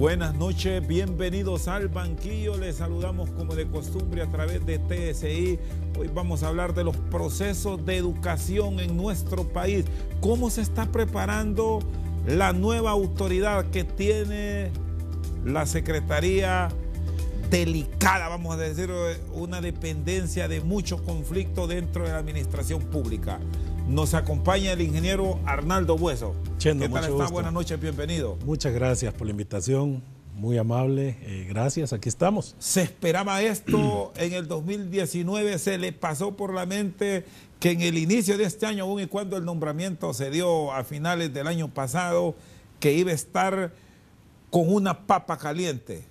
Buenas noches, bienvenidos al banquillo. Les saludamos como de costumbre a través de TSI. Hoy vamos a hablar de los procesos de educación en nuestro país. ¿Cómo se está preparando la nueva autoridad que tiene la Secretaría delicada, vamos a decir, una dependencia de mucho conflicto dentro de la administración pública? Nos acompaña el ingeniero Arnaldo Bueso. Chendo, ¿Qué tal está? Buenas noches, bienvenido. Muchas gracias por la invitación, muy amable. Eh, gracias, aquí estamos. Se esperaba esto en el 2019, se le pasó por la mente que en el inicio de este año, aún y cuando el nombramiento se dio a finales del año pasado, que iba a estar con una papa caliente.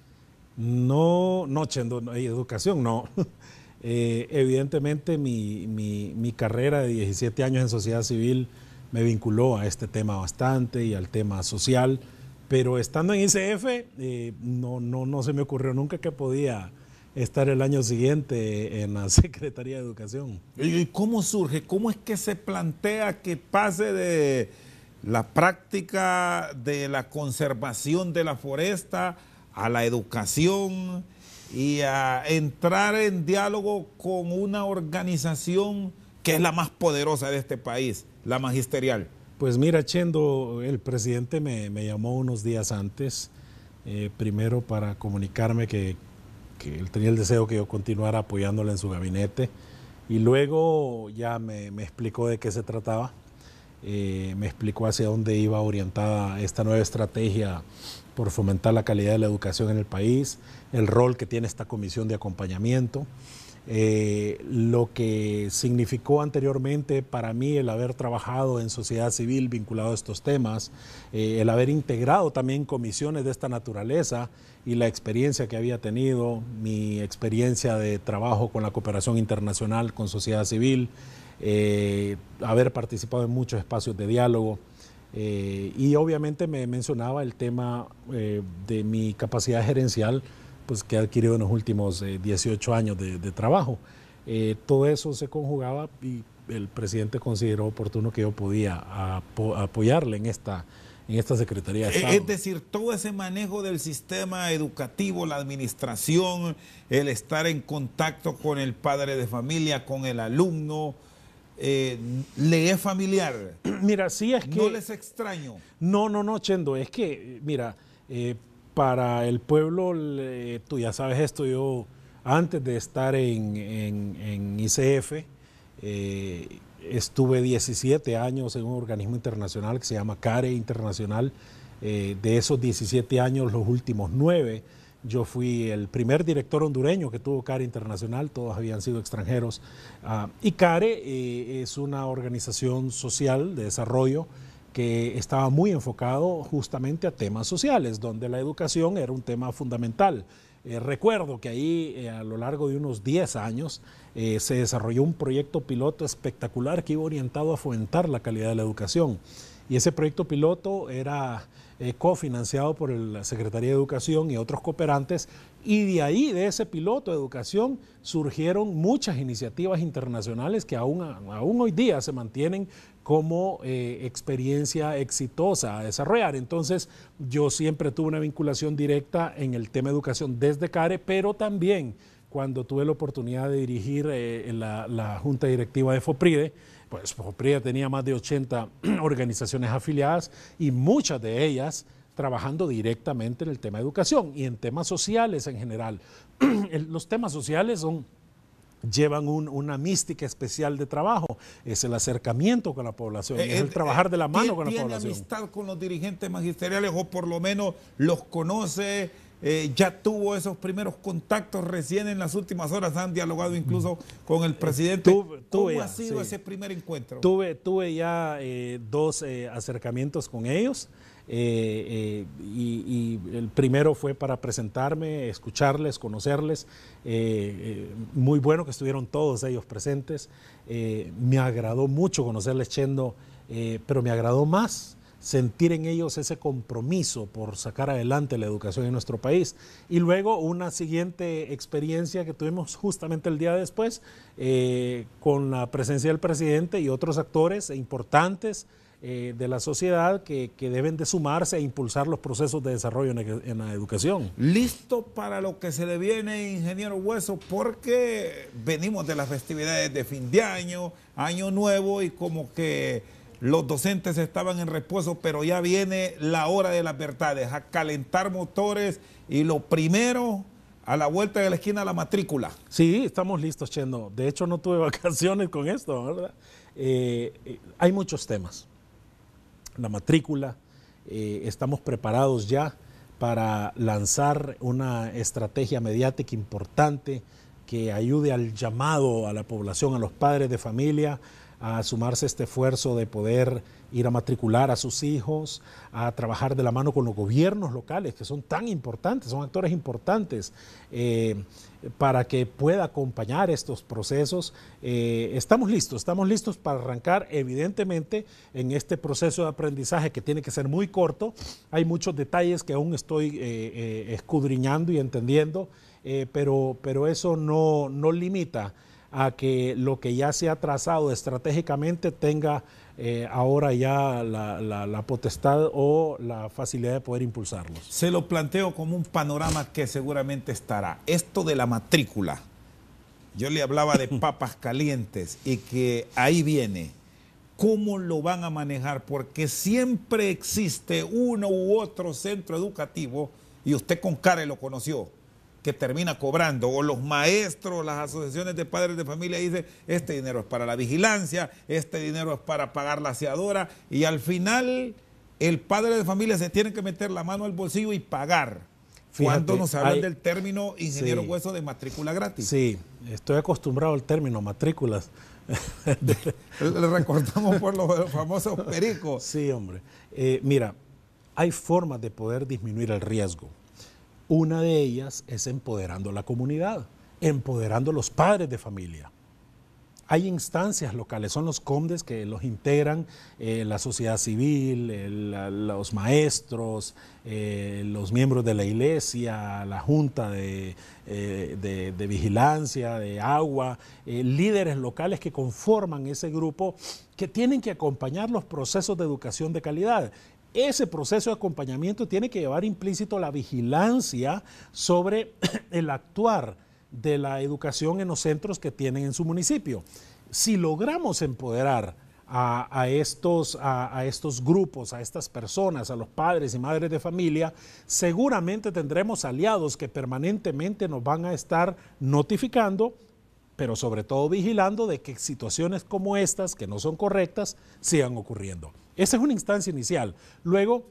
No, no, Chendo, no hay educación, no. Eh, evidentemente mi, carrera de 17 años en sociedad civil me vinculó a este tema bastante y al tema social, pero estando en ICF eh, no, no, no se me ocurrió nunca que podía estar el año siguiente en la Secretaría de Educación. ¿Y cómo surge? ¿Cómo es que se plantea que pase de la práctica de la conservación de la foresta a la educación? y a entrar en diálogo con una organización que es la más poderosa de este país, la magisterial? Pues mira, Chendo, el presidente me, llamó unos días antes, eh, primero para comunicarme que, que, él tenía el deseo que yo continuara apoyándole en su gabinete y luego ya me explicó de qué se trataba. Eh, me explicó hacia dónde iba orientada esta nueva estrategia por fomentar la calidad de la educación en el país, el rol que tiene esta comisión de acompañamiento, eh, lo que significó anteriormente para mí el haber trabajado en sociedad civil vinculado a estos temas, eh, el haber integrado también comisiones de esta naturaleza y la experiencia que había tenido, mi experiencia de trabajo con la cooperación internacional, con sociedad civil, eh, haber participado en muchos espacios de diálogo. Eh, y obviamente me mencionaba el tema eh, de mi capacidad gerencial pues, que he adquirido en los últimos 18 años de, trabajo. todo eso se conjugaba y el presidente consideró oportuno que yo podía apoyarle en esta, en esta Secretaría de Estado. Es decir, todo ese manejo del sistema educativo, la administración, el estar en contacto con el padre de familia, con el alumno, eh, le es familiar. Mira, sí es que... No les extraño. No, no, no, Chendo, es que, mira, eh, para el pueblo, tú ya sabes esto, yo antes de estar en, en, ICF, eh, estuve 17 años en un organismo internacional que se llama CARE Internacional. de esos 17 años, los últimos 9 yo fui el primer director hondureño que tuvo CARE Internacional, todos habían sido extranjeros. Ah, y CARE eh, es una organización social de desarrollo que estaba muy enfocado justamente a temas sociales, donde la educación era un tema fundamental. Eh, recuerdo que ahí eh, a lo largo de unos 10 años se desarrolló un proyecto piloto espectacular que iba orientado a fomentar la calidad de la educación. Y ese proyecto piloto era eh, cofinanciado por la Secretaría de Educación y otros cooperantes, y de ahí, de ese piloto de educación, surgieron muchas iniciativas internacionales que aún, aún hoy día se mantienen como eh, experiencia exitosa a desarrollar. Entonces, yo siempre tuve una vinculación directa en el tema educación desde CARE, pero también cuando tuve la oportunidad de dirigir eh, la Junta Directiva de FOPRIDE, pues Opría tenía más de 80 organizaciones afiliadas y muchas de ellas trabajando directamente en el tema de educación y en temas sociales en general. Los temas sociales son llevan una mística especial de trabajo, es el acercamiento con la población, eh, es el eh, trabajar de la eh, mano con la población. ¿Tiene amistad con los dirigentes magisteriales o por lo menos los conoce, eh, ya tuvo esos primeros contactos recién en las últimas horas, han dialogado incluso con el presidente. ¿Cómo ha sido ese primer encuentro? Tuve, tuve ya eh, dos eh, acercamientos con ellos. y, el primero fue para presentarme, escucharles, conocerles. muy bueno que estuvieron todos ellos presentes. me agradó mucho conocerles, Chendo, pero me agradó más sentir en ellos ese compromiso por sacar adelante la educación en nuestro país. Y luego una siguiente experiencia que tuvimos justamente el día después eh, con la presencia del presidente y otros actores importantes eh, de la sociedad que, deben de sumarse a e impulsar los procesos de desarrollo en, en la educación. Listo para lo que se le viene, ingeniero Hueso, porque venimos de las festividades de fin de año, año nuevo y como que los docentes estaban en reposo, pero ya viene la hora de las verdades, a calentar motores y lo primero a la vuelta de la esquina la matrícula. Sí, estamos listos, Chendo. De hecho, no tuve vacaciones con esto, ¿verdad? Eh, eh, hay muchos temas. La matrícula, eh, estamos preparados ya para lanzar una estrategia mediática importante que ayude al llamado a la población, a los padres de familia, a sumarse a este esfuerzo de poder ir a matricular a sus hijos, a trabajar de la mano con los gobiernos locales, que son tan importantes, son actores importantes, eh, para que pueda acompañar estos procesos. Eh, estamos listos, estamos listos para arrancar, evidentemente, en este proceso de aprendizaje que tiene que ser muy corto. Hay muchos detalles que aún estoy eh, escudriñando y entendiendo, pero, pero eso no, no limita a que lo que ya se ha trazado estratégicamente tenga eh, ahora ya la, potestad o la facilidad de poder impulsarlos. Se lo planteo como un panorama que seguramente estará. Esto de la matrícula, yo le hablaba de papas calientes y que ahí viene. ¿Cómo lo van a manejar? Porque siempre existe uno u otro centro educativo, y usted con cara lo conoció, que termina cobrando, o los maestros, las asociaciones de padres de familia dicen, este dinero es para la vigilancia, este dinero es para pagar la aseadora, y al final el padre de familia se tiene que meter la mano al bolsillo y pagar. Cuando nos hablan del término ingeniero hueso de matrícula gratis? Sí, estoy acostumbrado al término matrículas. Le recordamos por los famosos pericos. Sí, hombre. Eh, mira, hay formas de poder disminuir el riesgo. Una de ellas es empoderando la comunidad, empoderando los padres de familia. Hay instancias locales, son los condes que los integran, eh, la sociedad civil, eh, los maestros, eh, los miembros de la iglesia, la junta de vigilancia, de agua, líderes locales que conforman ese grupo que tienen que acompañar los procesos de educación de calidad ese proceso de acompañamiento tiene que llevar implícito la vigilancia sobre el actuar de la educación en los centros que tienen en su municipio. Si logramos empoderar a, estos grupos, a estas personas, a los padres y madres de familia, seguramente tendremos aliados que permanentemente nos van a estar notificando, pero sobre todo vigilando de que situaciones como estas, que no son correctas, sigan ocurriendo. Esa es una instancia inicial. Luego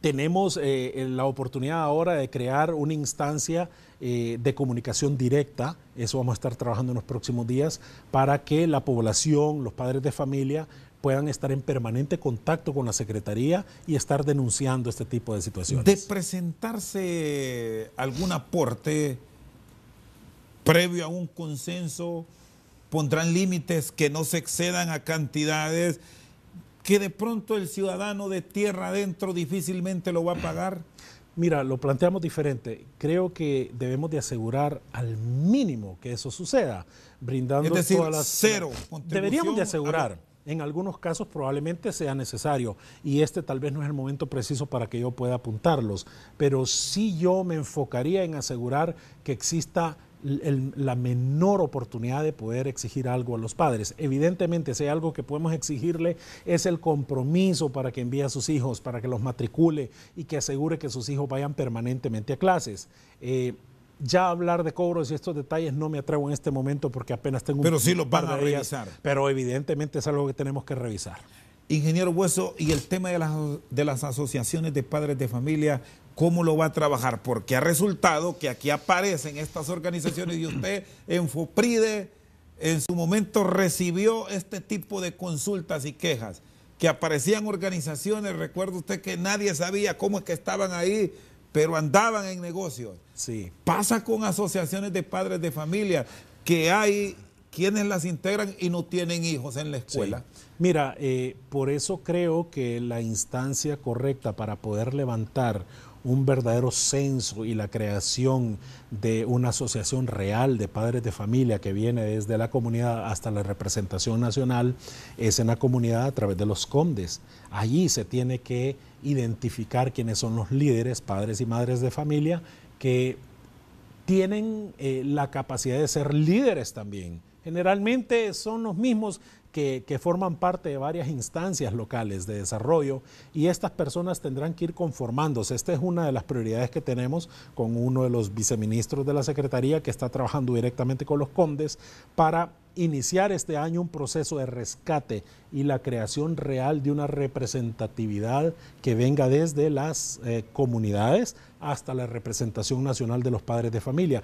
tenemos eh, eh, la oportunidad ahora de crear una instancia eh, de comunicación directa, eso vamos a estar trabajando en los próximos días, para que la población, los padres de familia, puedan estar en permanente contacto con la Secretaría y estar denunciando este tipo de situaciones. De presentarse algún aporte previo a un consenso, pondrán límites que no se excedan a cantidades que de pronto el ciudadano de tierra adentro difícilmente lo va a pagar? Mira, lo planteamos diferente. Creo que debemos de asegurar al mínimo que eso suceda, brindando es decir, cero. Deberíamos de asegurar. En algunos casos probablemente sea necesario y este tal vez no es el momento preciso para que yo pueda apuntarlos, pero sí yo me enfocaría en asegurar que exista la menor oportunidad de poder exigir algo a los padres. Evidentemente, si hay algo que podemos exigirle es el compromiso para que envíe a sus hijos, para que los matricule y que asegure que sus hijos vayan permanentemente a clases. Eh, ya hablar de cobros y estos detalles no me atrevo en este momento porque apenas tengo pero un sí lo van a revisar. pero evidentemente es algo que tenemos que revisar. Ingeniero Hueso, y el tema de las, de las asociaciones de padres de familia ¿Cómo lo va a trabajar? Porque ha resultado que aquí aparecen estas organizaciones y usted en FOPRIDE en su momento recibió este tipo de consultas y quejas, que aparecían organizaciones, recuerda usted que nadie sabía cómo es que estaban ahí, pero andaban en negocios. Sí. Pasa con asociaciones de padres de familia, que hay quienes las integran y no tienen hijos en la escuela. Mira, eh, por eso creo que la instancia correcta para poder levantar un verdadero censo y la creación de una asociación real de padres de familia que viene desde la comunidad hasta la representación nacional es en la comunidad a través de los condes. Allí se tiene que identificar quiénes son los líderes, padres y madres de familia que tienen eh, la capacidad de ser líderes también. Generalmente son los mismos que, que, forman parte de varias instancias locales de desarrollo y estas personas tendrán que ir conformándose. Esta es una de las prioridades que tenemos con uno de los viceministros de la Secretaría que está trabajando directamente con los condes para iniciar este año un proceso de rescate y la creación real de una representatividad que venga desde las eh, comunidades hasta la representación nacional de los padres de familia.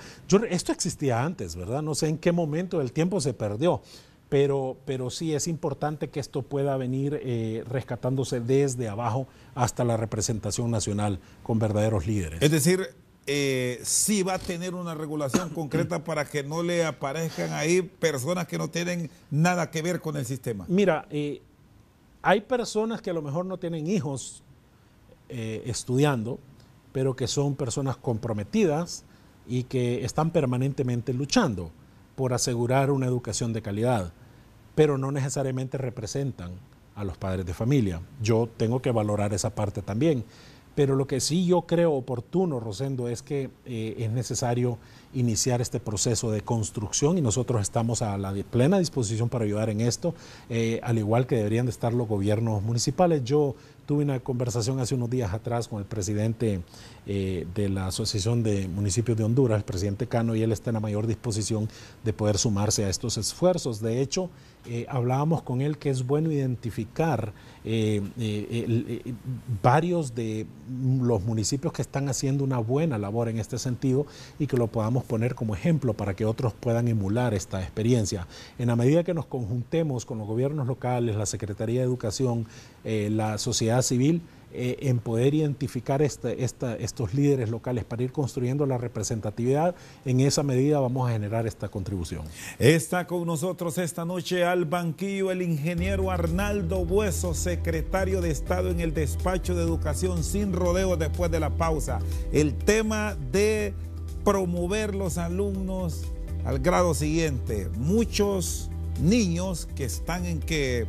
esto existía antes, ¿verdad? No sé en qué momento del tiempo se perdió. Pero, pero, sí es importante que esto pueda venir eh, rescatándose desde abajo hasta la representación nacional con verdaderos líderes. Es decir, si eh, sí va a tener una regulación concreta para que no le aparezcan ahí personas que no tienen nada que ver con el sistema. Mira, eh, hay personas que a lo mejor no tienen hijos eh, estudiando, pero que son personas comprometidas y que están permanentemente luchando por asegurar una educación de calidad, pero no necesariamente representan a los padres de familia. Yo tengo que valorar esa parte también. Pero lo que sí yo creo oportuno, Rosendo, es que eh, es necesario iniciar este proceso de construcción y nosotros estamos a la plena disposición para ayudar en esto, eh, al igual que deberían de estar los gobiernos municipales. Yo tuve una conversación hace unos días atrás con el presidente eh, de la Asociación de Municipios de Honduras, el presidente Cano, y él está en la mayor disposición de poder sumarse a estos esfuerzos. De hecho, eh, hablábamos con él que es bueno identificar eh, varios de los municipios que están haciendo una buena labor en este sentido y que lo podamos poner como ejemplo para que otros puedan emular esta experiencia. En la medida que nos conjuntemos con los gobiernos locales, la Secretaría de Educación, la sociedad civil, eh, en poder identificar estos líderes locales para ir construyendo la representatividad, en esa medida vamos a generar esta contribución. Está con nosotros esta noche al banquillo el ingeniero Arnaldo Bueso, secretario de Estado en el despacho de educación sin rodeos después de la pausa. El tema de promover los alumnos al grado siguiente. Muchos niños que están en que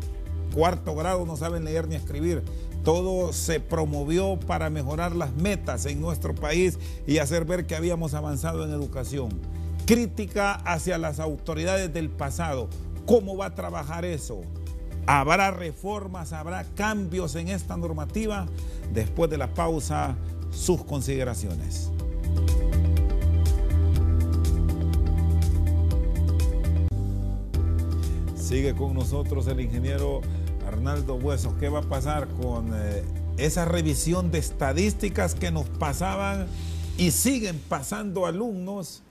cuarto grado no saben leer ni escribir todo se promovió para mejorar las metas en nuestro país y hacer ver que habíamos avanzado en educación. Crítica hacia las autoridades del pasado. ¿Cómo va a trabajar eso? ¿Habrá reformas? ¿Habrá cambios en esta normativa? Después de la pausa, sus consideraciones. Sigue con nosotros el ingeniero Arnaldo huesos, ¿qué va a pasar con eh, esa revisión de estadísticas que nos pasaban y siguen pasando alumnos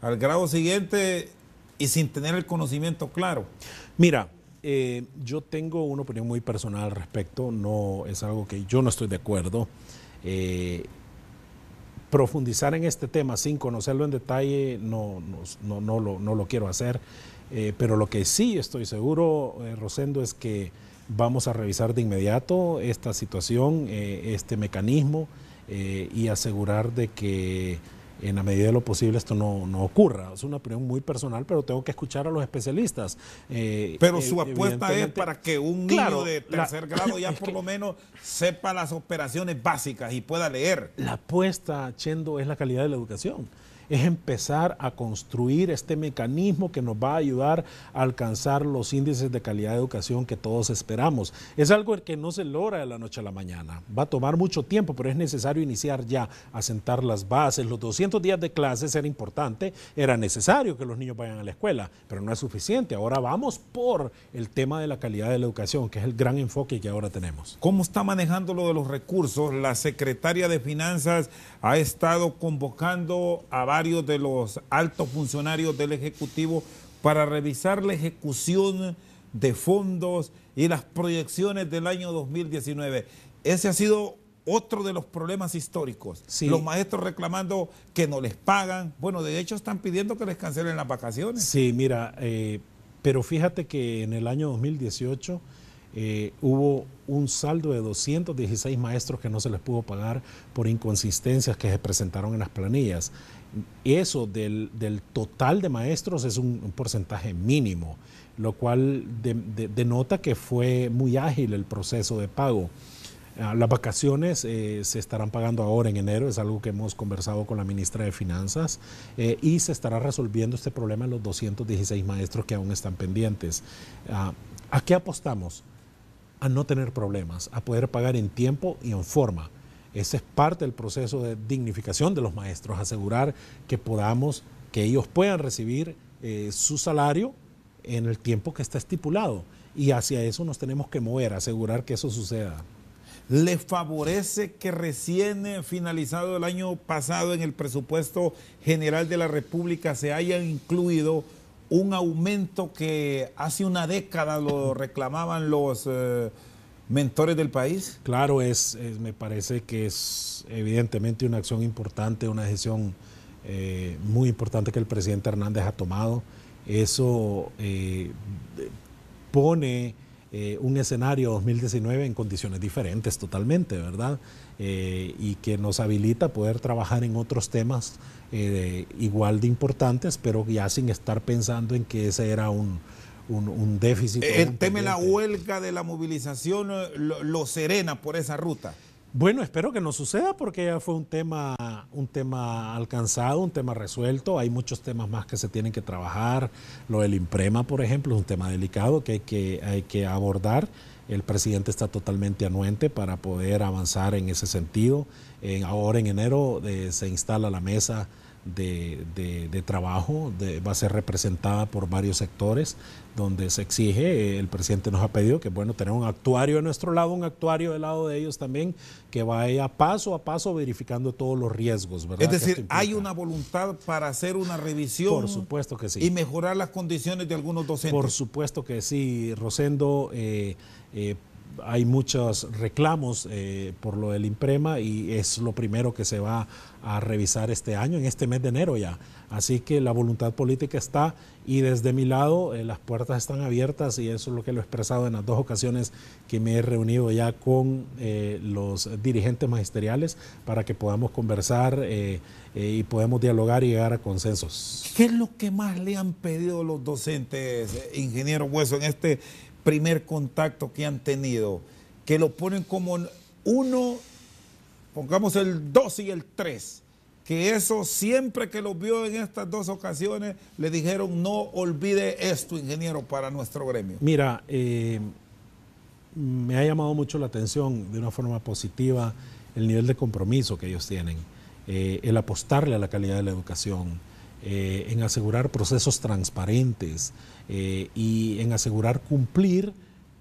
al grado siguiente y sin tener el conocimiento claro? Mira, eh, yo tengo una opinión muy personal al respecto, no es algo que yo no estoy de acuerdo. Eh, profundizar en este tema sin conocerlo en detalle no, no, no, lo quiero hacer. Eh, pero lo que sí estoy seguro, eh, Rosendo, es que vamos a revisar de inmediato esta situación, eh, este mecanismo y asegurar de que en la medida de lo posible esto no, ocurra. Es una opinión muy personal, pero tengo que escuchar a los especialistas. pero su apuesta es para que un niño de tercer grado ya por lo menos sepa las operaciones básicas y pueda leer. La apuesta, Chendo, es la calidad de la educación es empezar a construir este mecanismo que nos va a ayudar a alcanzar los índices de calidad de educación que todos esperamos. Es algo que no se logra de la noche a la mañana. Va a tomar mucho tiempo, pero es necesario iniciar ya a sentar las bases. Los 200 días de clases era importante, era necesario que los niños vayan a la escuela, pero no es suficiente. Ahora vamos por el tema de la calidad de la educación, que es el gran enfoque que ahora tenemos. ¿Cómo está manejando lo de los recursos? La secretaria de Finanzas ha estado convocando a de los altos funcionarios del Ejecutivo para revisar la ejecución de fondos y las proyecciones del año 2019. Ese ha sido otro de los problemas históricos. Los maestros reclamando que no les pagan. Bueno, de hecho están pidiendo que les cancelen las vacaciones. Sí, mira, eh, pero fíjate que en el año 2018 eh, hubo un saldo de 216 maestros que no se les pudo pagar por inconsistencias que se presentaron en las planillas eso del, total de maestros es un, porcentaje mínimo, lo cual denota que fue muy ágil el proceso de pago. Ah, las vacaciones eh, se estarán pagando ahora en enero, es algo que hemos conversado con la ministra de Finanzas, eh, y se estará resolviendo este problema en los 216 maestros que aún están pendientes. Ah, ¿A qué apostamos? A no tener problemas, a poder pagar en tiempo y en forma. Ese es parte del proceso de dignificación de los maestros, asegurar que podamos, que ellos puedan recibir eh, su salario en el tiempo que está estipulado. Y hacia eso nos tenemos que mover, asegurar que eso suceda. ¿Le favorece que recién finalizado el año pasado en el presupuesto general de la República se haya incluido un aumento que hace una década lo reclamaban los... Eh, mentores del país? Claro, es, me parece que es evidentemente una acción importante, una decisión eh, muy importante que el presidente Hernández ha tomado. Eso eh, pone eh, un escenario 2019 en condiciones diferentes totalmente, ¿verdad? y que nos habilita a poder trabajar en otros temas igual de importantes, pero ya sin estar pensando en que ese era un, un, déficit. El eh, eh, tema de la huelga de la movilización eh, lo, serena por esa ruta. Bueno, espero que no suceda porque ya fue un tema, un tema alcanzado, un tema resuelto. Hay muchos temas más que se tienen que trabajar. Lo del imprema, por ejemplo, es un tema delicado que hay que, hay que abordar. El presidente está totalmente anuente para poder avanzar en ese sentido. ahora en enero se instala la mesa de, trabajo, va a ser representada por varios sectores donde se exige, eh, el presidente nos ha pedido que, bueno, tener un actuario de nuestro lado, un actuario del lado de ellos también, que vaya paso a paso verificando todos los riesgos, ¿verdad? Es decir, hay una voluntad para hacer una revisión. supuesto que sí. Y mejorar las condiciones de algunos docentes. Por supuesto que sí, Rosendo. Eh, eh, hay muchos reclamos eh, por lo del IMPREMA y es lo primero que se va a revisar este año, en este mes de enero ya. Así que la voluntad política está y desde mi lado eh, las puertas están abiertas y eso es lo que lo he expresado en las dos ocasiones que me he reunido ya con eh, los dirigentes magisteriales para que podamos conversar y podemos dialogar y llegar a consensos. ¿Qué es lo que más le han pedido los docentes, ingeniero Hueso, en este primer contacto que han tenido, que lo ponen como uno, pongamos el dos y el tres, que eso siempre que los vio en estas dos ocasiones, le dijeron, no olvide esto, ingeniero, para nuestro gremio. Mira, eh, me ha llamado mucho la atención de una forma positiva el nivel de compromiso que ellos tienen, eh, el apostarle a la calidad de la educación eh, en asegurar procesos transparentes eh, y en asegurar cumplir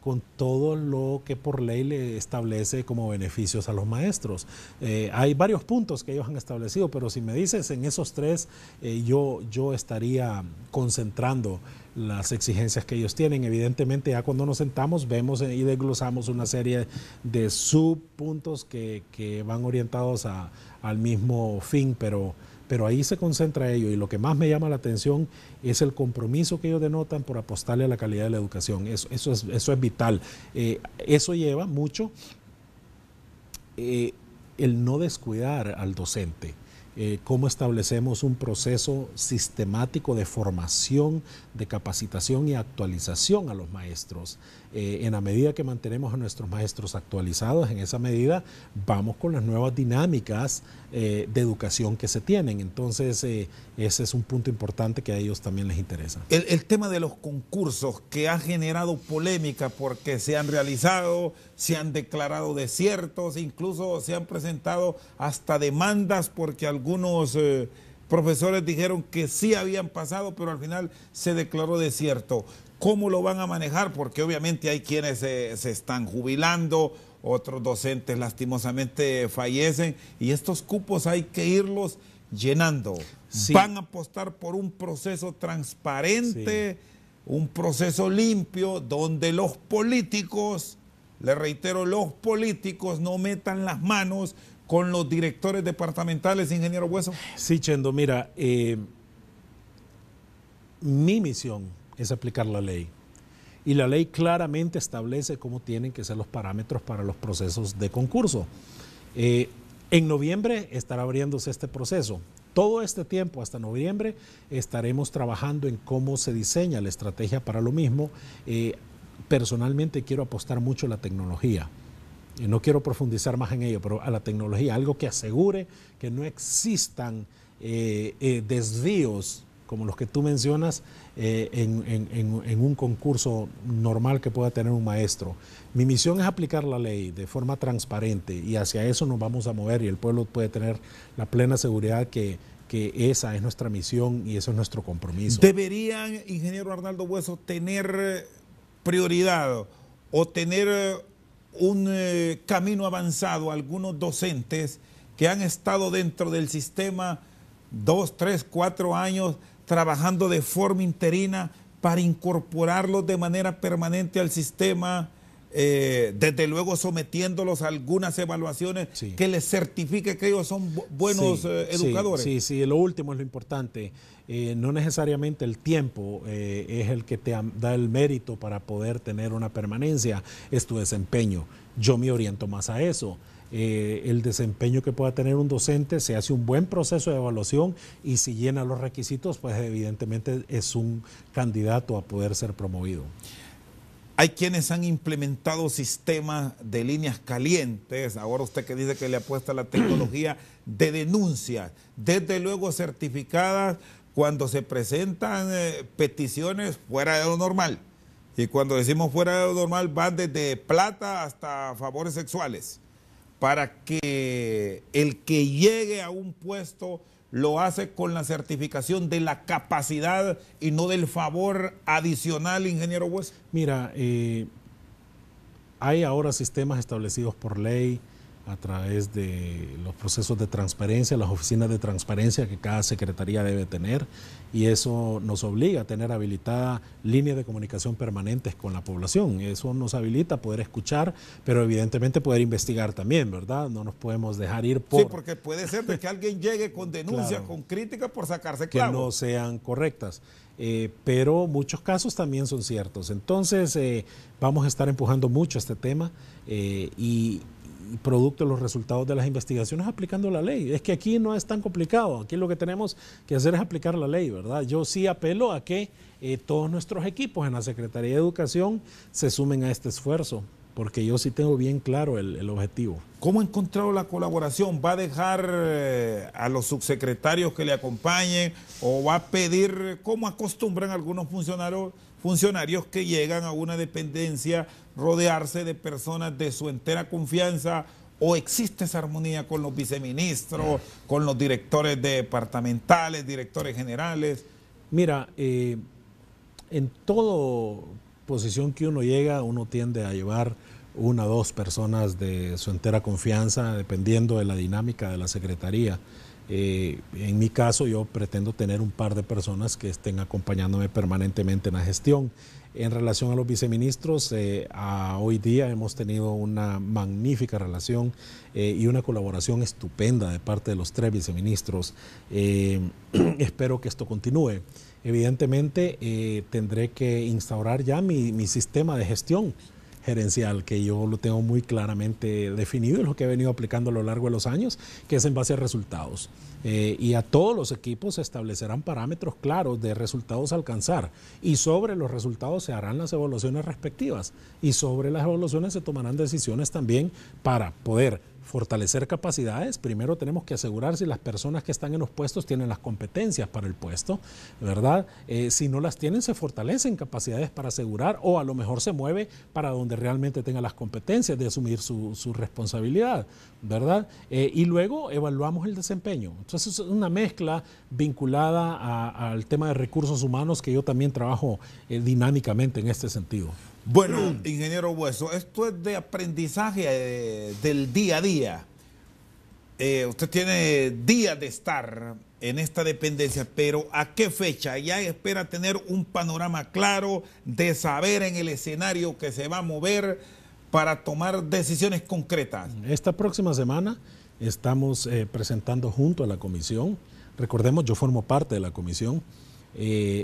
con todo lo que por ley le establece como beneficios a los maestros. Eh, hay varios puntos que ellos han establecido, pero si me dices en esos tres, yo, yo estaría concentrando las exigencias que ellos tienen. Evidentemente ya cuando nos sentamos vemos y desglosamos una serie de subpuntos que, que van orientados a, al mismo fin, pero pero ahí se concentra ello y lo que más me llama la atención es el compromiso que ellos denotan por apostarle a la calidad de la educación. Eso, eso, es, vital. Eh, eso lleva mucho eh, el no descuidar al docente eh, cómo establecemos un proceso sistemático de formación, de capacitación y actualización a los maestros. Eh, en la medida que mantenemos a nuestros maestros actualizados, en esa medida vamos con las nuevas dinámicas eh, de educación que se tienen. Entonces, ese es un punto importante que a ellos también les interesa. El, el tema de los concursos que ha generado polémica porque se han realizado, se han declarado desiertos, incluso se han presentado hasta demandas porque algunos algunos eh, profesores dijeron que sí habían pasado, pero al final se declaró desierto. ¿Cómo lo van a manejar? Porque obviamente hay quienes eh, se están jubilando, otros docentes lastimosamente fallecen y estos cupos hay que irlos llenando. Van a apostar por un proceso transparente, un proceso limpio donde los políticos, le reitero, los políticos no metan las manos con los directores departamentales, ingeniero Hueso? Sí, Chendo, mira, eh, mi misión es aplicar la ley. Y la ley claramente establece cómo tienen que ser los parámetros para los procesos de concurso. Eh, en noviembre estará abriéndose este proceso. Todo este tiempo, hasta noviembre, estaremos trabajando en cómo se diseña la estrategia para lo mismo. Eh, personalmente quiero apostar mucho la tecnología no quiero profundizar más en ello, pero a la tecnología, algo que asegure que no existan eh, eh, desvíos como los que tú mencionas eh, en, un concurso normal que pueda tener un maestro. Mi misión es aplicar la ley de forma transparente y hacia eso nos vamos a mover y el pueblo puede tener la plena seguridad que, esa es nuestra misión y eso es nuestro compromiso. ¿Deberían, ingeniero Arnaldo Hueso, tener prioridad o tener un eh, camino avanzado algunos docentes que han estado dentro del sistema dos, tres, cuatro años trabajando de forma interina para incorporarlos de manera permanente al sistema, eh, desde luego sometiéndolos a algunas evaluaciones que les certifique que ellos son buenos eh, educadores. Sí, sí, lo último es lo importante. Eh, no necesariamente el tiempo eh, es el que te da el mérito para poder tener una permanencia, es tu desempeño. Yo me oriento más a eso. Eh, el desempeño que pueda tener un docente, se hace un buen proceso de evaluación y si llena los requisitos, pues evidentemente es un candidato a poder ser promovido. Hay quienes han implementado sistemas de líneas calientes. Ahora usted que dice que le apuesta la tecnología de denuncia desde luego certificadas cuando se presentan eh, peticiones fuera de lo normal, y cuando decimos fuera de lo normal van desde plata hasta favores sexuales, para que el que llegue a un puesto lo hace con la certificación de la capacidad y no del favor adicional, ingeniero Hues. Mira, eh, hay ahora sistemas establecidos por ley, a través de los procesos de transparencia, las oficinas de transparencia que cada secretaría debe tener y eso nos obliga a tener habilitada líneas de comunicación permanentes con la población. Eso nos habilita a poder escuchar, pero evidentemente poder investigar también, ¿verdad? No nos podemos dejar ir por... Sí, porque puede ser de que alguien llegue con denuncias, con críticas por sacarse clavo. Que no sean correctas. Eh, pero muchos casos también son ciertos. Entonces, eh, vamos a estar empujando mucho este tema eh, y producto de los resultados de las investigaciones aplicando la ley. Es que aquí no es tan complicado, aquí lo que tenemos que hacer es aplicar la ley, ¿verdad? Yo sí apelo a que eh, todos nuestros equipos en la Secretaría de Educación se sumen a este esfuerzo, porque yo sí tengo bien claro el, objetivo. ¿Cómo ha encontrado la colaboración? ¿Va a dejar eh, a los subsecretarios que le acompañen o va a pedir, como acostumbran algunos funcionarios, funcionarios que llegan a una dependencia rodearse de personas de su entera confianza o existe esa armonía con los viceministros, con los directores departamentales, directores generales? Mira, eh, en toda posición que uno llega, uno tiende a llevar una o dos personas de su entera confianza, dependiendo de la dinámica de la Secretaría. Eh, en mi caso, yo pretendo tener un par de personas que estén acompañándome permanentemente en la gestión en relación a los viceministros, eh, hoy día hemos tenido una magnífica relación eh, y una colaboración estupenda de parte de los tres viceministros. Eh, espero que esto continúe. Evidentemente tendré que instaurar ya mi, mi sistema de gestión gerencial que yo lo tengo muy claramente definido, y lo que he venido aplicando a lo largo de los años, que es en base a resultados. Eh, y a todos los equipos se establecerán parámetros claros de resultados a alcanzar y sobre los resultados se harán las evaluaciones respectivas y sobre las evaluaciones se tomarán decisiones también para poder fortalecer capacidades, primero tenemos que asegurar si las personas que están en los puestos tienen las competencias para el puesto, ¿verdad? Eh, si no las tienen, se fortalecen capacidades para asegurar o a lo mejor se mueve para donde realmente tenga las competencias de asumir su, responsabilidad, ¿verdad? Eh, y luego evaluamos el desempeño. Entonces es una mezcla vinculada al tema de recursos humanos que yo también trabajo eh, dinámicamente en este sentido. Bueno, mm. ingeniero Hueso, esto es de aprendizaje eh, del día a día. Eh, usted tiene días de estar en esta dependencia, pero ¿a qué fecha? Ya espera tener un panorama claro de saber en el escenario que se va a mover para tomar decisiones concretas. Esta próxima semana estamos eh, presentando junto a la comisión, recordemos, yo formo parte de la comisión,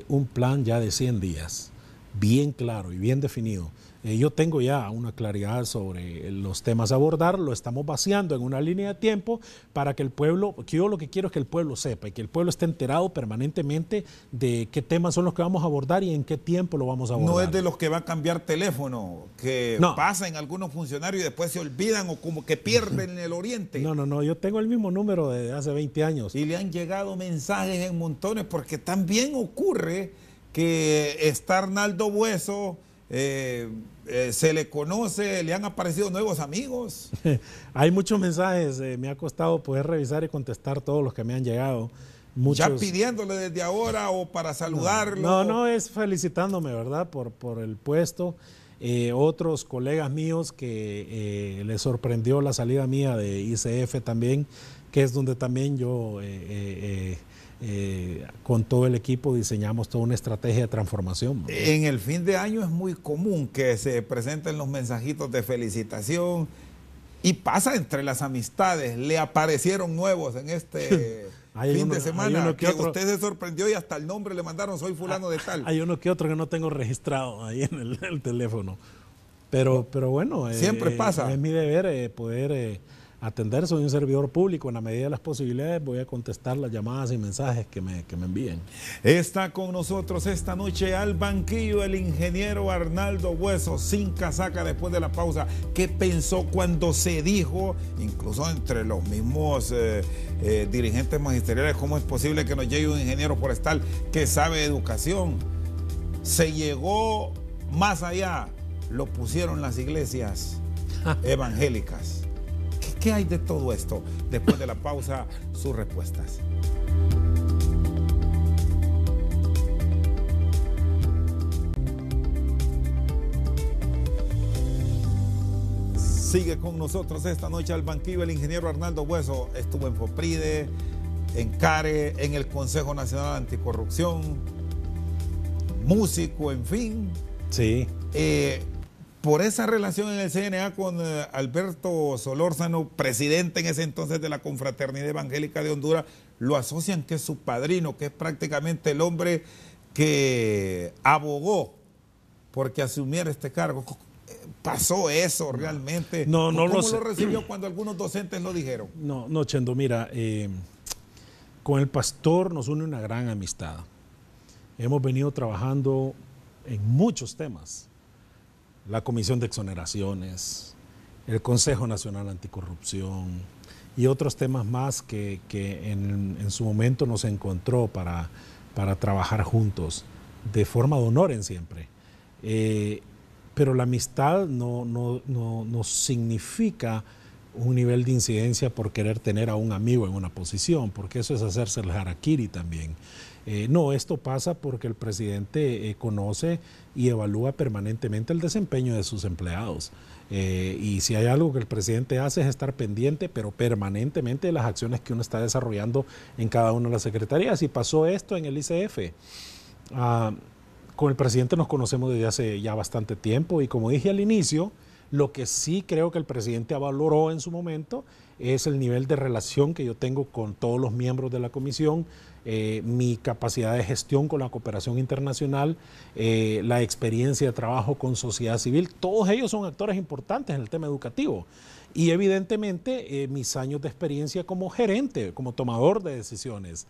un plan ya de 100 días bien claro y bien definido. Eh, yo tengo ya una claridad sobre los temas a abordar, lo estamos vaciando en una línea de tiempo para que el pueblo, que yo lo que quiero es que el pueblo sepa y que el pueblo esté enterado permanentemente de qué temas son los que vamos a abordar y en qué tiempo lo vamos a abordar. No es de los que va a cambiar teléfono, que no. en algunos funcionarios y después se olvidan o como que pierden el oriente. No, no, no, yo tengo el mismo número de hace 20 años. Y le han llegado mensajes en montones porque también ocurre que está Arnaldo Bueso, eh, eh, se le conoce, le han aparecido nuevos amigos. Hay muchos mensajes, eh, me ha costado poder revisar y contestar todos los que me han llegado. Muchos... Ya pidiéndole desde ahora o para saludarlo. No, no, es felicitándome, ¿verdad? Por, por el puesto. otros colegas míos que les sorprendió la salida mía de ICF también, que es donde también yo eh, con todo el equipo diseñamos toda una estrategia de transformación. En el fin de año es muy común que se presenten los mensajitos de felicitación y pasa entre las amistades. Le aparecieron nuevos en este... fin de semana uno que, que usted se sorprendió y hasta el nombre le mandaron, soy fulano de tal. Hay uno que otro que no tengo registrado ahí en el, teléfono. Pero, pero bueno, siempre eh, pasa. Es mi deber eh, poder atender. Soy un servidor público. En la medida de las posibilidades voy a contestar las llamadas y mensajes que me, envíen. Está con nosotros esta noche al banquillo el ingeniero Arnaldo Hueso, sin casaca después de la pausa. ¿Qué pensó cuando se dijo, incluso entre los mismos eh, eh, dirigentes magisteriales, cómo es posible que nos llegue un ingeniero forestal que sabe educación? Se llegó más allá, lo pusieron las iglesias evangélicas. ¿Qué hay de todo esto? Después de la pausa, sus respuestas. Sigue con nosotros esta noche al banquillo el ingeniero Arnaldo Hueso. Estuvo en FOPRIDE, en CARE, en el Consejo Nacional Anticorrupción, músico, en fin. Sí. Eh, por esa relación en el CNA con eh, Alberto Solórzano, presidente en ese entonces de la Confraternidad Evangélica de Honduras, lo asocian que es su padrino, que es prácticamente el hombre que abogó porque asumiera este cargo. ¿Pasó eso realmente? No, no ¿Cómo lo, lo recibió cuando algunos docentes lo dijeron? No, no, Chendo, mira, eh, con el pastor nos une una gran amistad. Hemos venido trabajando en muchos temas la Comisión de Exoneraciones, el Consejo Nacional Anticorrupción y otros temas más que, en, su momento nos encontró para, para trabajar juntos, de forma de honor en siempre. Eh, pero la amistad no, no, significa un nivel de incidencia por querer tener a un amigo en una posición, porque eso es hacerse el harakiri también. Eh, no, esto pasa porque el presidente eh, conoce y evalúa permanentemente el desempeño de sus empleados. Eh, y si hay algo que el presidente hace es estar pendiente, pero permanentemente de las acciones que uno está desarrollando en cada una de las secretarías. Y pasó esto en el ICF. Ah, con el presidente nos conocemos desde hace ya bastante tiempo y como dije al inicio, lo que sí creo que el presidente valoró en su momento es el nivel de relación que yo tengo con todos los miembros de la comisión, eh, mi capacidad de gestión con la cooperación internacional, eh, la experiencia de trabajo con sociedad civil, todos ellos son actores importantes en el tema educativo. Y evidentemente eh, mis años de experiencia como gerente, como tomador de decisiones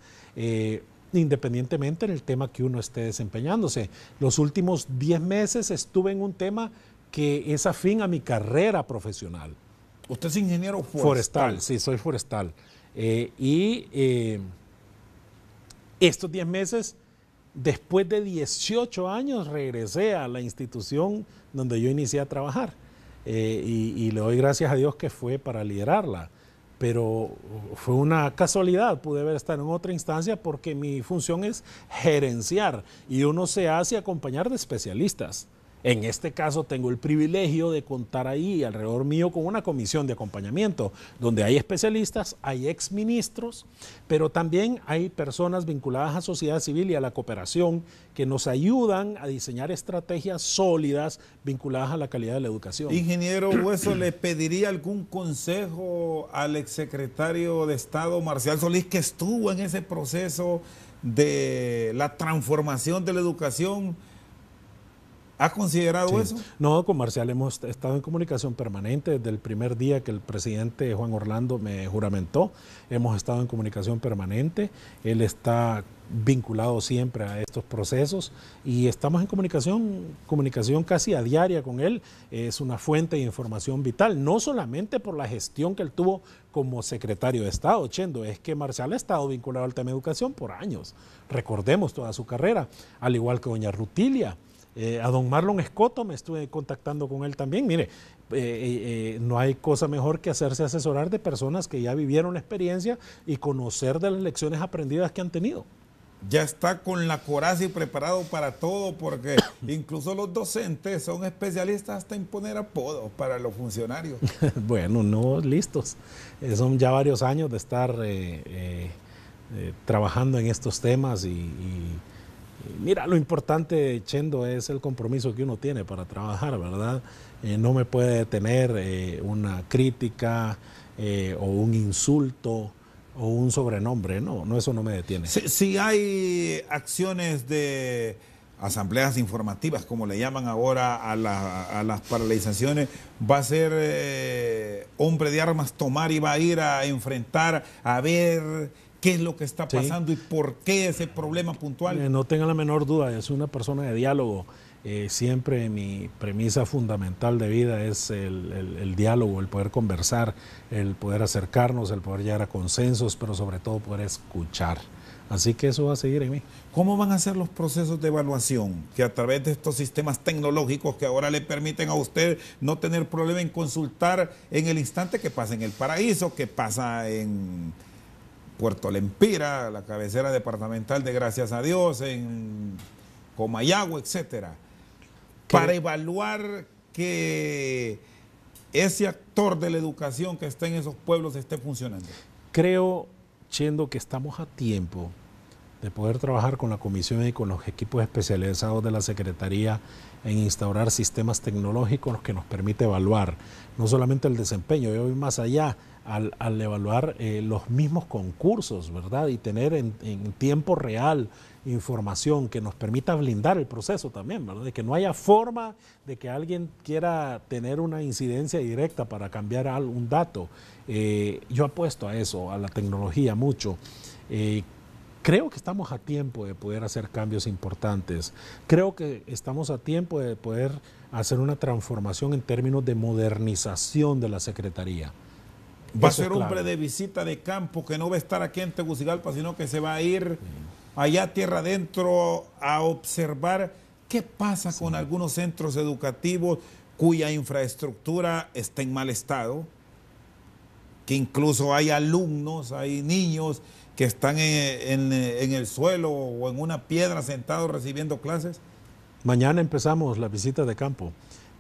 independientemente del tema que uno esté desempeñándose. Los últimos 10 meses estuve en un tema que es afín a mi carrera profesional. ¿Usted es ingeniero forestal? Forestal, sí, soy forestal. y estos 10 meses, después de 18 años, regresé a la institución donde yo inicié a trabajar. Eh, y, y, le doy gracias a Dios que fue para liderarla. Pero fue una casualidad, pude haber estado en otra instancia porque mi función es gerenciar y uno se hace acompañar de especialistas. En este caso tengo el privilegio de contar ahí alrededor mío con una comisión de acompañamiento, donde hay especialistas, hay exministros, pero también hay personas vinculadas a sociedad civil y a la cooperación que nos ayudan a diseñar estrategias sólidas vinculadas a la calidad de la educación. Ingeniero Hueso, ¿le pediría algún consejo al exsecretario de Estado, Marcial Solís, que estuvo en ese proceso de la transformación de la educación? ¿Ha considerado eso? No, con Marcial hemos estado en comunicación permanente desde el primer día que el presidente Juan Orlando me juramentó. Hemos estado en comunicación permanente. Él está vinculado siempre a estos procesos y estamos en comunicación, comunicación casi a diaria con él. Es una fuente de información vital, no solamente por la gestión que él tuvo como secretario de Estado, Chendo, es que Marcial ha estado vinculado al tema de educación por años. Recordemos toda su carrera, al igual que doña Rutilia. Eh, a don Marlon Escoto me estuve contactando con él también. Mire, eh, eh, no hay cosa mejor que hacerse asesorar de personas que ya vivieron la experiencia y conocer de las lecciones aprendidas que han tenido. Ya está con la coraza y preparado para todo, porque incluso los docentes son especialistas hasta imponer apodos para los funcionarios. bueno, no listos. son ya varios años de estar trabajando en estos temas y Mira, lo importante, Chendo, es el compromiso que uno tiene para trabajar, ¿verdad? Eh, no me puede detener eh, una crítica eh, o un insulto o un sobrenombre, no, no eso no me detiene. Si, hay acciones de asambleas informativas, como le llaman ahora a, a las paralizaciones, va a ser hombre de armas tomar y va a ir a enfrentar, a ver qué es lo que está pasando y por qué ese problema puntual. Eh, no tenga la menor duda, es una persona de diálogo. Eh, siempre mi premisa fundamental de vida es el, el, diálogo, el poder conversar, el poder acercarnos, el poder llegar a consensos, pero sobre todo poder escuchar. Así que eso va a seguir en mí. ¿Cómo van a ser los procesos de evaluación? Que a través de estos sistemas tecnológicos que ahora le permiten a usted no tener problema en consultar en el instante que pasa en el paraíso, que pasa en, Puerto Lempira, la cabecera departamental de Gracias a Dios, en Comayagua, etcétera, para evaluar que ese actor de la educación que está en esos pueblos esté funcionando. Creo, Chendo, que estamos a tiempo de poder trabajar con la comisión y con los equipos especializados de la Secretaría en instaurar sistemas tecnológicos que nos permite evaluar no solamente el desempeño, yo voy más allá al, evaluar eh, los mismos concursos, ¿verdad? Y tener en, en, tiempo real información que nos permita blindar el proceso también, ¿verdad? De que no haya forma de que alguien quiera tener una incidencia directa para cambiar algún dato. Eh, yo apuesto a eso, a la tecnología mucho. Eh, Creo que estamos a tiempo de poder hacer cambios importantes. Creo que estamos a tiempo de poder hacer una transformación en términos de modernización de la Secretaría. Va a ser hombre de visita de campo que no va a estar aquí en Tegucigalpa, sino que se va a ir allá tierra adentro a observar qué pasa con algunos centros educativos cuya infraestructura está en mal estado, que incluso hay alumnos, hay niños que están en, el suelo o en una piedra sentados recibiendo clases? Mañana empezamos la visita de campo.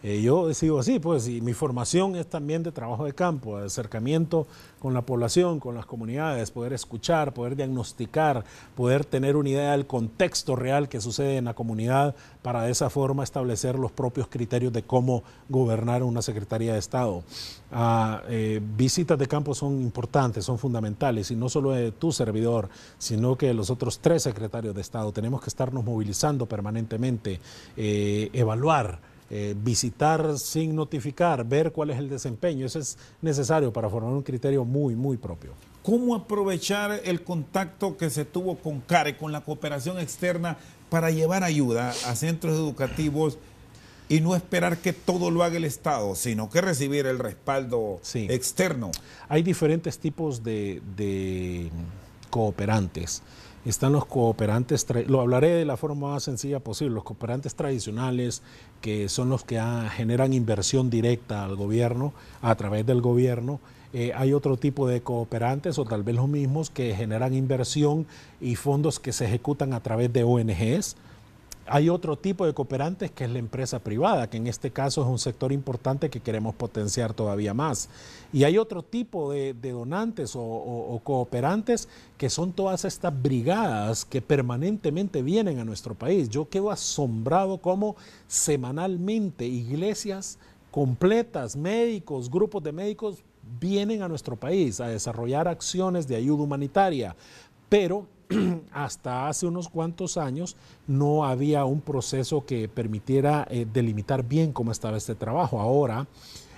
Eh, yo sigo así, pues, y mi formación es también de trabajo de campo, de acercamiento con la población, con las comunidades, poder escuchar, poder diagnosticar, poder tener una idea del contexto real que sucede en la comunidad para de esa forma establecer los propios criterios de cómo gobernar una Secretaría de Estado. Ah, eh, visitas de campo son importantes, son fundamentales, y no solo de tu servidor, sino que los otros tres secretarios de Estado. Tenemos que estarnos movilizando permanentemente, eh, evaluar eh, visitar sin notificar, ver cuál es el desempeño. Eso es necesario para formar un criterio muy, muy propio. ¿Cómo aprovechar el contacto que se tuvo con CARE, con la cooperación externa, para llevar ayuda a centros educativos? y no esperar que todo lo haga el Estado, sino que recibir el respaldo externo. Hay diferentes tipos de cooperantes están los cooperantes, lo hablaré de la forma más sencilla posible, los cooperantes tradicionales, que son los que generan inversión directa al gobierno, a través del gobierno. Eh, hay otro tipo de cooperantes o tal vez los mismos que generan inversión y fondos que se ejecutan a través de ONGs. Hay otro tipo de cooperantes que es la empresa privada, que en este caso es un sector importante que queremos potenciar todavía más. Y hay otro tipo de, donantes o, cooperantes que son todas estas brigadas que permanentemente vienen a nuestro país. Yo quedo asombrado cómo semanalmente iglesias completas, médicos, grupos de médicos vienen a nuestro país a desarrollar acciones de ayuda humanitaria. Pero hasta hace unos cuantos años no había un proceso que permitiera eh, delimitar bien cómo estaba este trabajo. Ahora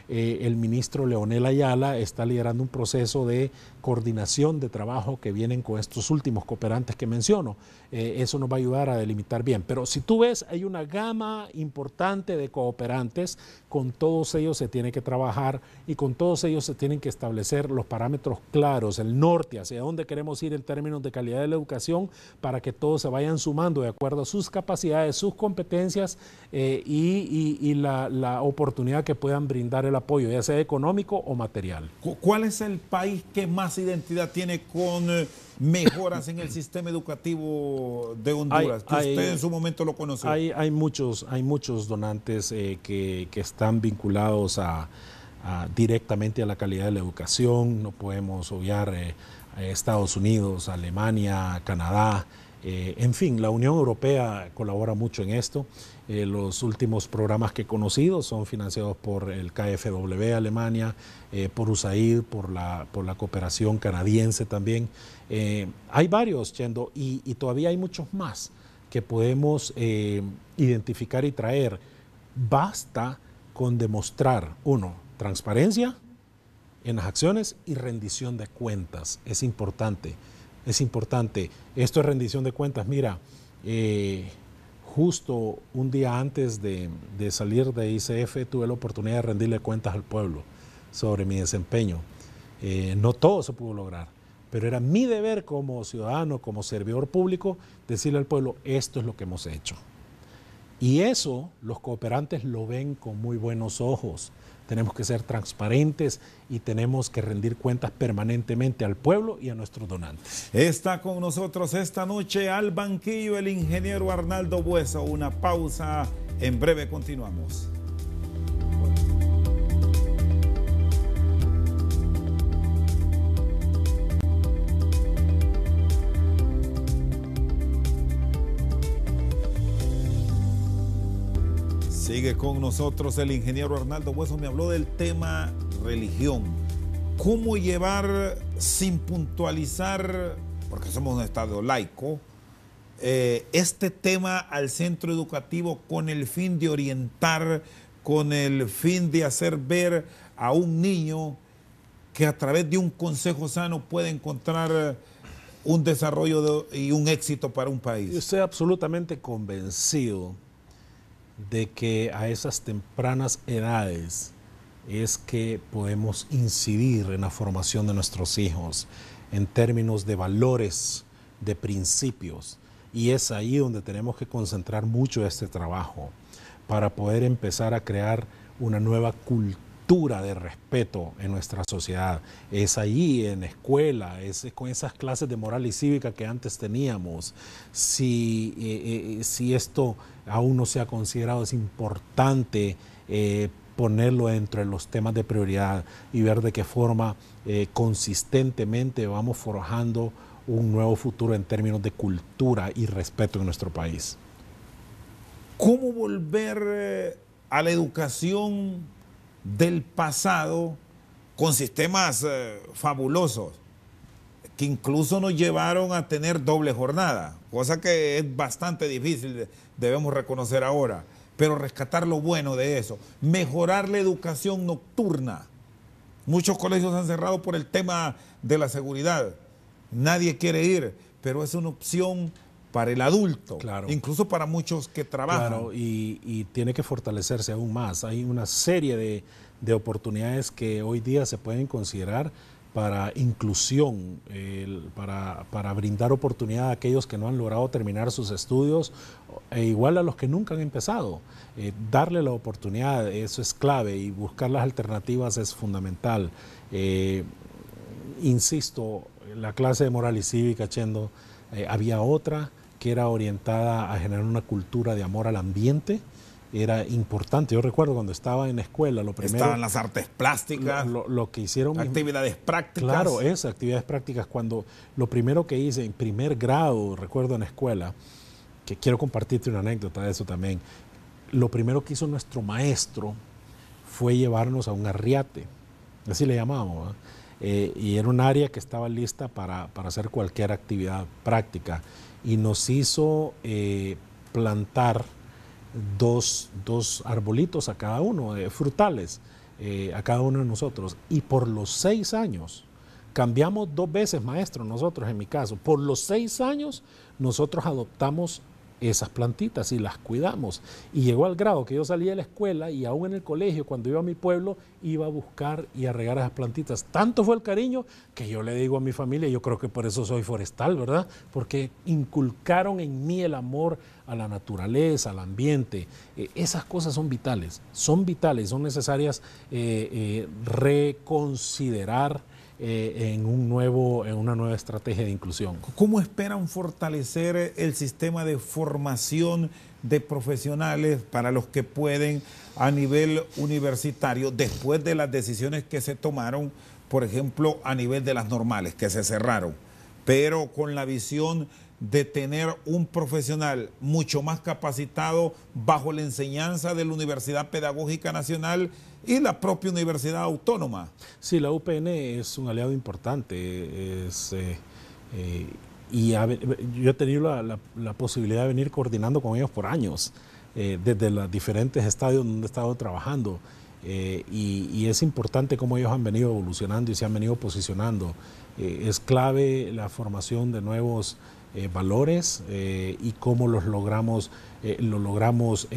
eh, el ministro Leonel Ayala está liderando un proceso de coordinación de trabajo que vienen con estos últimos cooperantes que menciono. Eh, eso nos va a ayudar a delimitar bien. Pero si tú ves, hay una gama importante de cooperantes, con todos ellos se tiene que trabajar y con todos ellos se tienen que establecer los parámetros claros, el norte, hacia dónde queremos ir en términos de calidad de la educación, para que todos se vayan sumando de acuerdo a sus capacidades, sus competencias eh, y, la oportunidad que puedan brindar el apoyo, ya sea económico o material. ¿Cuál es el país que más identidad tiene con eh, mejoras en el sistema educativo de Honduras? usted en su momento lo conoció. Hay, muchos, hay muchos donantes eh, que, están vinculados directamente a la calidad de la educación. No podemos obviar eh, Estados Unidos, Alemania, Canadá. en fin, la Unión Europea colabora mucho en esto. Eh, los últimos programas que he conocido son financiados por el KfW Alemania, eh, por USAID, por la, por la cooperación canadiense también. Eh, hay varios, Chendo, y, todavía hay muchos más que podemos identificar y traer. Basta con demostrar, uno, transparencia en las acciones y rendición de cuentas. Es importante, es importante. Esto es rendición de cuentas. Mira, eh, justo un día antes de, salir de ICF tuve la oportunidad de rendirle cuentas al pueblo sobre mi desempeño. Eh, no todo se pudo lograr, pero era mi deber como ciudadano, como servidor público, decirle al pueblo, esto es lo que hemos hecho. Y eso los cooperantes lo ven con muy buenos ojos. Tenemos que ser transparentes y tenemos que rendir cuentas permanentemente al pueblo y a nuestros donantes. Está con nosotros esta noche al banquillo el ingeniero Arnaldo Bueso. Una pausa. En breve continuamos. con nosotros el ingeniero Arnaldo Hueso. Me habló del tema religión. ¿Cómo llevar sin puntualizar, porque somos un Estado laico, eh, este tema al centro educativo con el fin de orientar, con el fin de hacer ver a un niño que a través de un consejo sano puede encontrar un desarrollo y un éxito para un país? Yo estoy absolutamente convencido de que a esas tempranas edades es que podemos incidir en la formación de nuestros hijos en términos de valores, de principios. Y es ahí donde tenemos que concentrar mucho este trabajo para poder empezar a crear una nueva cultura de respeto en nuestra sociedad. Es allí, en escuela, es con esas clases de moral y cívica que antes teníamos. Si, eh, eh, si esto aún no se ha considerado, es importante eh, ponerlo entre los temas de prioridad y ver de qué forma eh, consistentemente vamos forjando un nuevo futuro en términos de cultura y respeto en nuestro país. ¿Cómo volver a la educación del pasado con sistemas eh, fabulosos que incluso nos llevaron a tener doble jornada, cosa que es bastante difícil, debemos reconocer ahora, pero rescatar lo bueno de eso, mejorar la educación nocturna. Muchos colegios han cerrado por el tema de la seguridad, nadie quiere ir, pero es una opción para el adulto, incluso para muchos que trabajan. y, tiene que fortalecerse aún más. Hay una serie de, oportunidades que hoy día se pueden considerar para inclusión, para, brindar oportunidad a aquellos que no han logrado terminar sus estudios, e igual a los que nunca han empezado. Eh, darle la oportunidad, eso es clave, y buscar las alternativas es fundamental. Eh, insisto, la clase de moral y cívica, Chendo, eh, había otra que era orientada a generar una cultura de amor al ambiente era importante. Yo recuerdo cuando estaba en la escuela, lo primero. Estaban las artes plásticas. Lo, que hicieron. Actividades prácticas. Claro, esas actividades prácticas. Cuando lo primero que hice en primer grado, recuerdo en escuela, que quiero compartirte una anécdota de eso también. Lo primero que hizo nuestro maestro fue llevarnos a un arriate, así le llamábamos. Eh, y era un área que estaba lista para, para hacer cualquier actividad práctica y nos hizo eh, plantar dos, arbolitos a cada uno, eh, frutales, eh, a cada uno de nosotros. Y por los seis años, cambiamos dos veces, maestro, nosotros en mi caso, por los seis años nosotros adoptamos esas plantitas y las cuidamos. Y llegó al grado que yo salía de la escuela y aún en el colegio, cuando iba a mi pueblo, iba a buscar y a regar esas plantitas. Tanto fue el cariño que yo le digo a mi familia, yo creo que por eso soy forestal, ¿verdad? Porque inculcaron en mí el amor a la naturaleza, al ambiente. Eh, esas cosas son vitales, son vitales, son necesarias eh, eh, reconsiderar eh, en, un nuevo, en una nueva estrategia de inclusión. ¿Cómo esperan fortalecer el sistema de formación de profesionales para los que pueden a nivel universitario después de las decisiones que se tomaron, por ejemplo, a nivel de las normales que se cerraron? pero con la visión de tener un profesional mucho más capacitado bajo la enseñanza de la Universidad Pedagógica Nacional y la propia Universidad Autónoma. Sí, la UPN es un aliado importante. Eh, eh, y yo he tenido la, la, posibilidad de venir coordinando con ellos por años, eh, desde los diferentes estadios donde he estado trabajando. Y, es importante cómo ellos han venido evolucionando y se han venido posicionando. es clave la formación de nuevos valores y cómo los logramos, lo logramos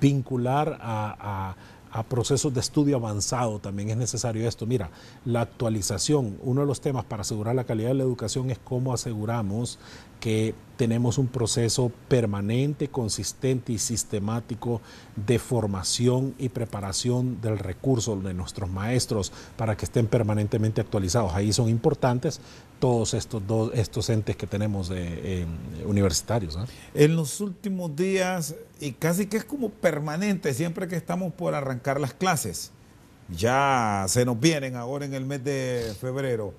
vincular a a procesos de estudio avanzado también es necesario esto. Mira, la actualización, uno de los temas para asegurar la calidad de la educación es cómo aseguramos que tenemos un proceso permanente, consistente y sistemático de formación y preparación del recurso de nuestros maestros para que estén permanentemente actualizados. Ahí son importantes todos estos dos estos entes que tenemos universitarios. En los últimos días, y casi que es como permanente, siempre que estamos por arrancar las clases, ya se nos vienen ahora en el mes de febrero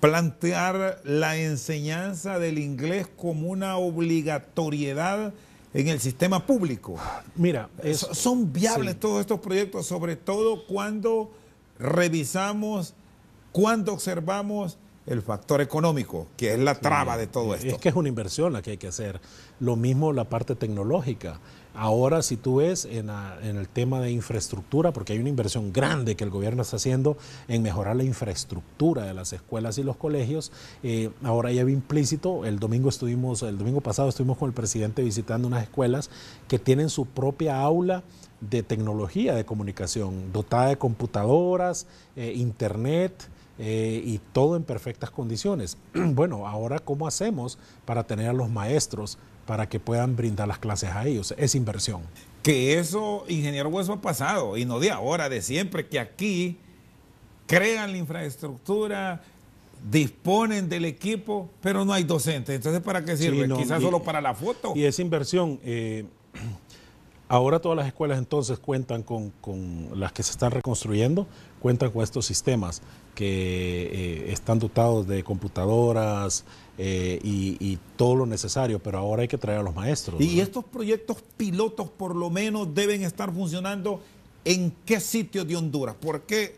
plantear la enseñanza del inglés como una obligatoriedad en el sistema público. Mira, son viables todos estos proyectos, sobre todo cuando revisamos, cuando observamos el factor económico, que es la traba de todo esto. Es que es una inversión la que hay que hacer. Lo mismo la parte tecnológica. Ahora, si tú ves en, el tema de infraestructura, porque hay una inversión grande que el gobierno está haciendo en mejorar la infraestructura de las escuelas y los colegios, eh, ahora ya ve implícito, el domingo estuvimos, el domingo pasado estuvimos con el presidente visitando unas escuelas que tienen su propia aula de tecnología de comunicación, dotada de computadoras, eh, internet, eh, y todo en perfectas condiciones. Bueno, ahora, ¿cómo hacemos para tener a los maestros para que puedan brindar las clases a ellos. Es inversión. Que eso, ingeniero Hueso, ha pasado, y no de ahora, de siempre, que aquí crean la infraestructura, disponen del equipo, pero no hay docentes. Entonces, ¿para qué sirve? Quizás solo para la foto. Y esa inversión, eh, Ahora todas las escuelas entonces cuentan con, las que se están reconstruyendo, cuentan con estos sistemas que eh, están dotados de computadoras eh, y, todo lo necesario, pero ahora hay que traer a los maestros. ¿Y estos proyectos pilotos por lo menos deben estar funcionando en qué sitio de Honduras? Porque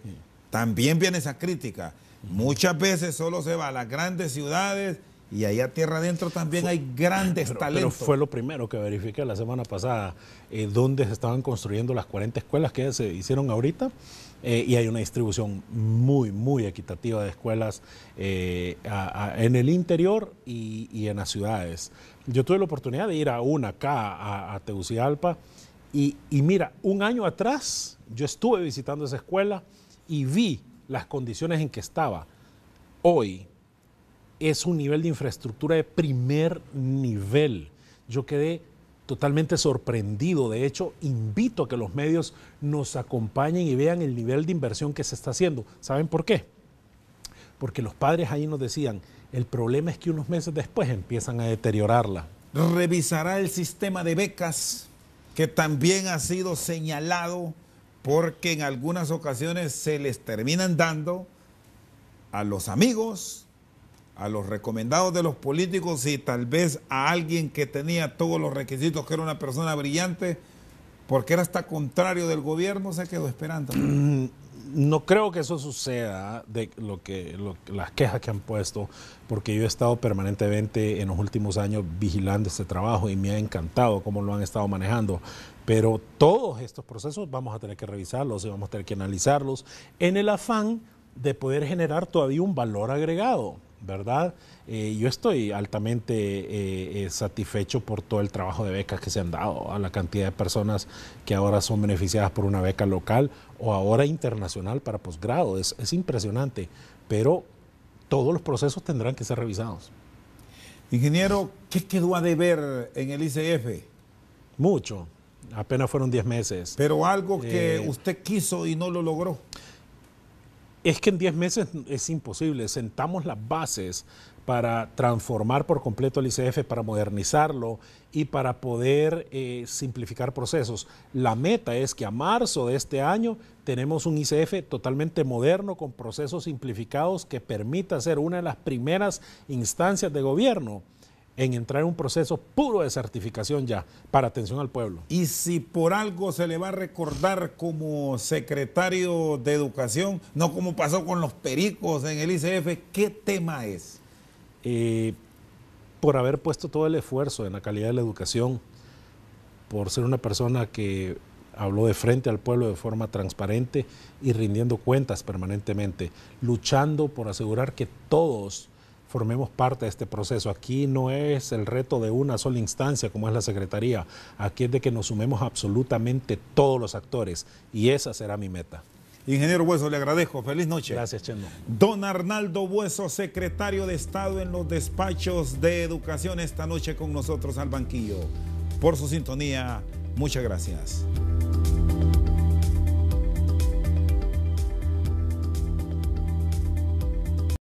también viene esa crítica. Muchas veces solo se va a las grandes ciudades y ahí a tierra adentro también hay grandes talentos. Pero fue lo primero que verifiqué la semana pasada, donde eh, dónde se estaban construyendo las 40 escuelas que se hicieron ahorita. Eh, y hay una distribución muy, muy equitativa de escuelas eh, en el interior y, en las ciudades. Yo tuve la oportunidad de ir a una acá, a, Tegucigalpa, y mira, un año atrás yo estuve visitando esa escuela y vi las condiciones en que estaba. Hoy, es un nivel de infraestructura de primer nivel. Yo quedé totalmente sorprendido. De hecho, invito a que los medios nos acompañen y vean el nivel de inversión que se está haciendo. ¿Saben por qué? Porque los padres ahí nos decían, el problema es que unos meses después empiezan a deteriorarla. Revisará el sistema de becas que también ha sido señalado porque en algunas ocasiones se les terminan dando a los amigos, a los recomendados de los políticos y tal vez a alguien que tenía todos los requisitos, que era una persona brillante, porque era hasta contrario del gobierno, se quedó esperando. Mm, no creo que eso suceda de lo que las quejas que han puesto, porque yo he estado permanentemente en los últimos años vigilando este trabajo y me ha encantado cómo lo han estado manejando. Pero todos estos procesos vamos a tener que revisarlos y vamos a tener que analizarlos en el afán de poder generar todavía un valor agregado. ¿verdad? Eh, yo estoy altamente eh, eh, satisfecho por todo el trabajo de becas que se han dado, a la cantidad de personas que ahora son beneficiadas por una beca local o ahora internacional para posgrado. Es, es impresionante, pero todos los procesos tendrán que ser revisados. Ingeniero, ¿qué quedó a deber en el ICF? Mucho, apenas fueron 10 meses. Pero algo que usted quiso y no lo logró es que en 10 meses es imposible. Sentamos las bases para transformar por completo el ICF, para modernizarlo y para poder eh, simplificar procesos. La meta es que a marzo de este año tenemos un ICF totalmente moderno con procesos simplificados que permita ser una de las primeras instancias de gobierno en entrar en un proceso puro de certificación ya para atención al pueblo. Y si por algo se le va a recordar como secretario de Educación, no como pasó con los pericos en el ICF, ¿qué tema es? Eh, por haber puesto todo el esfuerzo en la calidad de la educación, por ser una persona que habló de frente al pueblo de forma transparente y rindiendo cuentas permanentemente, luchando por asegurar que todos formemos parte de este proceso. Aquí no es el reto de una sola instancia como es la Secretaría, aquí es de que nos sumemos absolutamente todos los actores y esa será mi meta. Ingeniero Hueso, le agradezco. Feliz noche. Gracias, Chendo. Don Arnaldo Hueso, secretario de Estado en los despachos de educación, esta noche con nosotros al banquillo. Por su sintonía, muchas gracias.